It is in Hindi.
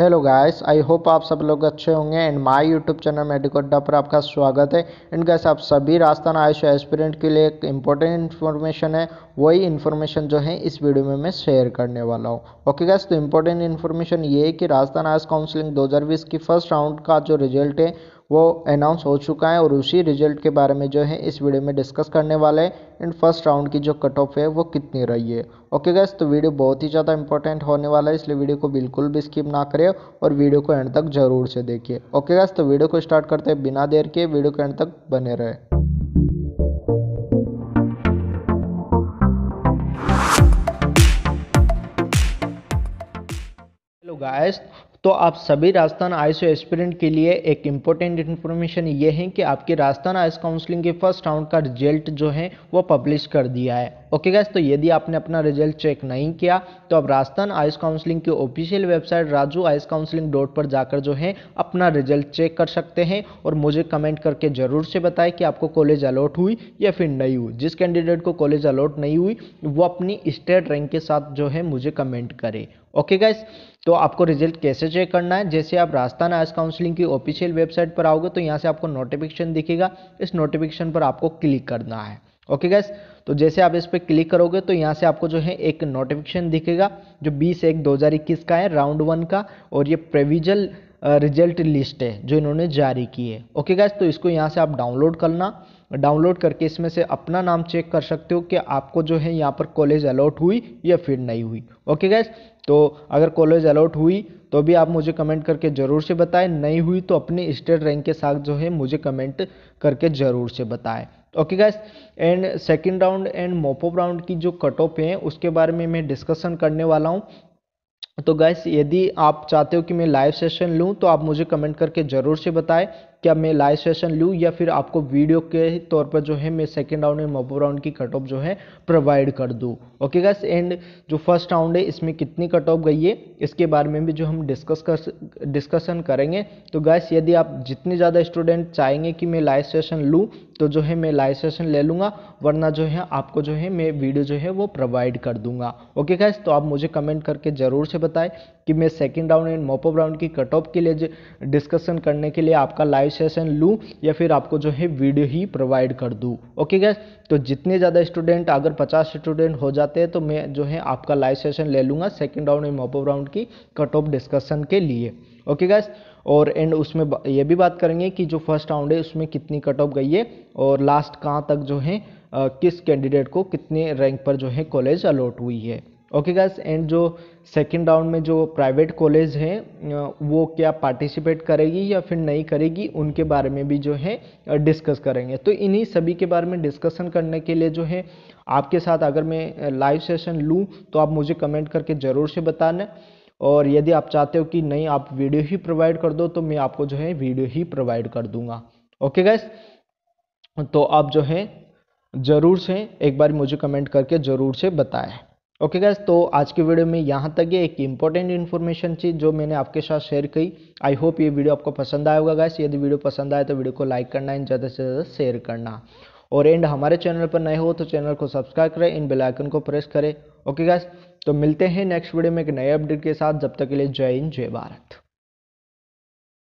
हेलो गाइस आई होप आप सब लोग अच्छे होंगे and my YouTube channel Medicoda पर आपका स्वागत है एंड गाइस आप सभी राजस्थान आयुष एस्पिरेंट के लिए एक इम्पोर्टेंट इन्फॉर्मेशन है वही इन्फॉर्मेशन जो है इस वीडियो में मैं शेयर करने वाला हूँ ओके गाइस तो इंपॉर्टेंट इन्फॉर्मेशन ये है कि राजस्थान आयुष काउंसिलिंग दो की फर्स्ट राउंड का जो रिजल्ट है वो अनाउंस हो चुका है और उसी रिजल्ट के बारे में जो है इस वीडियो में डिस्कस करने वाले हैं एंड फर्स्ट राउंड की जो कट ऑफ है वो कितनी रही है ओके गैस तो वीडियो बहुत ही ज़्यादा इंपॉर्टेंट होने वाला है इसलिए वीडियो को बिल्कुल भी स्किप ना करें और वीडियो को एंड तक जरूर से देखिए ओके गैस तो वीडियो को स्टार्ट करते हैं बिना देर के वीडियो को एंड तक बने रहे गाइस तो आप सभी राजस्थान आयुष एस्पिरेंट के लिए एक इम्पोर्टेंट इन्फॉर्मेशन ये है कि आपकी राजस्थान आइस काउंसलिंग के फर्स्ट राउंड का रिजल्ट जो है वो पब्लिश कर दिया है ओके गैस तो यदि आपने अपना रिजल्ट चेक नहीं किया तो आप राजस्थान आइस काउंसलिंग की ऑफिशियल वेबसाइट राजू आइस काउंसलिंग डॉट पर जाकर जो है अपना रिजल्ट चेक कर सकते हैं और मुझे कमेंट करके ज़रूर से बताएं कि आपको कॉलेज अलॉट हुई या फिर नहीं हुई जिस कैंडिडेट को कॉलेज अलॉट नहीं हुई वो अपनी स्टेट रैंक के साथ जो है मुझे कमेंट करें ओके गैस तो आपको रिजल्ट कैसे चेक करना है जैसे आप राजस्थान आयस काउंसिलिंग की ऑफिशियल वेबसाइट पर आओगे तो यहाँ से आपको नोटिफिकेशन दिखेगा इस नोटिफिकेशन पर आपको क्लिक करना है ओके गैस तो जैसे आप इस पर क्लिक करोगे तो यहाँ से आपको जो है एक नोटिफिकेशन दिखेगा जो बीस एक दो का है राउंड वन का और ये प्रोविजल रिजल्ट लिस्ट है जो इन्होंने जारी की है ओके गैस तो इसको यहाँ से आप डाउनलोड करना डाउनलोड करके इसमें से अपना नाम चेक कर सकते हो कि आपको जो है यहाँ पर कॉलेज अलाउट हुई या फिर नहीं हुई ओके गैस तो अगर कॉलेज अलाउट हुई तो भी आप मुझे कमेंट करके ज़रूर से बताएं नहीं हुई तो अपनी स्टेट रैंक के साथ जो है मुझे कमेंट करके ज़रूर से बताएं okay guys and second round and mop up round की जो कट ऑफ है उसके बारे में मैं डिस्कशन करने वाला हूँ तो गैस यदि आप चाहते हो कि मैं लाइव सेशन लूँ तो आप मुझे कमेंट करके ज़रूर से बताएं क्या मैं लाइव सेशन लूँ या फिर आपको वीडियो के तौर पर जो है मैं second round and mop up round की कट ऑफ जो है प्रोवाइड कर दूँ ओके गैस एंड जो फर्स्ट राउंड है इसमें कितनी कट ऑफ गई है इसके बारे में भी जो हम डिस्कस कर डिस्कशन करेंगे तो गैस यदि आप जितने ज़्यादा स्टूडेंट चाहेंगे कि मैं लाइव सेशन लूँ तो जो है मैं लाइव सेशन ले लूँगा वरना जो है आपको जो है मैं वीडियो जो है वो प्रोवाइड कर दूँगा ओके गैस तो आप मुझे कमेंट करके ज़रूर से बताएं कि मैं second round and mop up round की कट ऑफ के लिए डिस्कशन करने के लिए आपका लाइव सेशन लूँ या फिर आपको जो है वीडियो ही प्रोवाइड कर दूँ ओके गैस तो जितने ज़्यादा स्टूडेंट अगर पचास स्टूडेंट हो जाते हैं तो मैं जो है आपका लाइव सेशन ले लूँगा second round and mop up round की कट ऑफ डिस्कशन के लिए ओके गैस और एंड उसमें ये भी बात करेंगे कि जो फर्स्ट राउंड है उसमें कितनी कट ऑफ गई है और लास्ट कहाँ तक जो है किस कैंडिडेट को कितने रैंक पर जो है कॉलेज अलॉट हुई है ओके गैस एंड जो सेकेंड राउंड में जो प्राइवेट कॉलेज हैं वो क्या पार्टिसिपेट करेगी या फिर नहीं करेगी उनके बारे में भी जो है डिस्कस करेंगे तो इन्हीं सभी के बारे में डिस्कशन करने के लिए जो है आपके साथ अगर मैं लाइव सेशन लूँ तो आप मुझे कमेंट करके ज़रूर से बताना और यदि आप चाहते हो कि नहीं आप वीडियो ही प्रोवाइड कर दो तो मैं आपको जो है वीडियो ही प्रोवाइड कर दूंगा ओके गैस तो आप जो है ज़रूर से एक बार मुझे कमेंट करके ज़रूर से बताएं ओके okay गैस तो आज की वीडियो में यहाँ तक ये एक इंपॉर्टेंट इन्फॉर्मेशन थी जो मैंने आपके साथ शेयर की आई होप ये वीडियो आपको पसंद आया होगा गैस यदि वीडियो पसंद आए तो वीडियो को लाइक करना एंड ज़्यादा से ज़्यादा शेयर करना और एंड हमारे चैनल पर नए हो तो चैनल को सब्सक्राइब करें इन बेलाइकन को प्रेस करें ओके okay गैस तो मिलते हैं नेक्स्ट वीडियो में एक नए अपडेट के साथ जब तक के लिए जय हिंद जय भारत